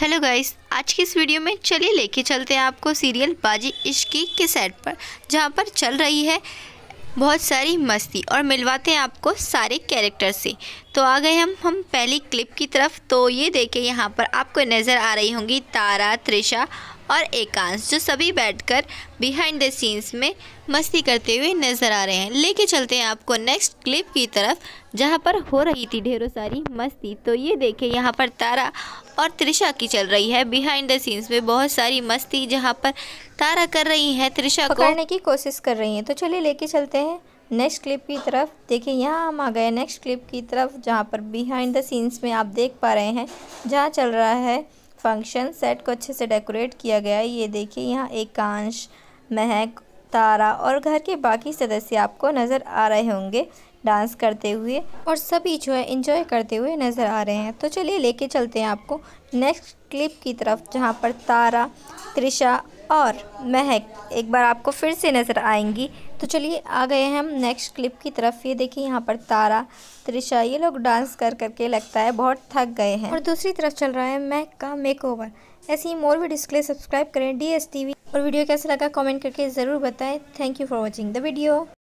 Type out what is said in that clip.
hello guys आज की इस वीडियो में चलिए लेके चलते हैं आपको सीरियल बाजी इश्की के सेट पर जहाँ पर चल रही है बहुत सारी मस्ती और मिलवाते हैं आपको सारे कैरेक्टर से तो आ गए हम हम पहली क्लिप की तरफ तो ये देखें यहाँ पर आपको नज़र आ रही होंगी तारा त्रिशा और एकांश जो सभी बैठकर बिहाइंड द सीन्स में मस्ती करते हुए नज़र आ रहे हैं लेके चलते हैं आपको नेक्स्ट क्लिप की तरफ जहाँ पर हो रही थी ढेरों सारी मस्ती तो ये देखें यहाँ पर तारा और त्रिशा की चल रही है बिहाइंड द सीन्स में बहुत सारी मस्ती जहाँ पर तारा कर रही है त्रिशा को करने की कोशिश कर रही है तो चलिए लेके चलते हैं नेक्स्ट क्लिप की तरफ देखिए यहाँ हम आ गए नेक्स्ट क्लिप की तरफ जहाँ पर बिहाइंड द सीन्स में आप देख पा रहे हैं जहाँ चल रहा है फंक्शन सेट को अच्छे से डेकोरेट किया गया है ये देखिए यहाँ एकांश महक तारा और घर के बाकी सदस्य आपको नज़र आ रहे होंगे डांस करते हुए और सभी जो है इंजॉय करते हुए नज़र आ रहे हैं तो चलिए लेके चलते हैं आपको नेक्स्ट क्लिप की तरफ जहाँ पर तारा त्रिशा और महक एक बार आपको फिर से नज़र आएंगी तो चलिए आ गए हम नेक्स्ट क्लिप की तरफ ये देखिए यहाँ पर तारा त्रिशा ये लोग डांस कर करके लगता है बहुत थक गए हैं और दूसरी तरफ चल रहा है महक का मेक ओवर ऐसे ही मोर वीडियोज़ के लिए सब्सक्राइब करें डी और वीडियो कैसा लगा कॉमेंट करके ज़रूर बताएँ thank you for watching the video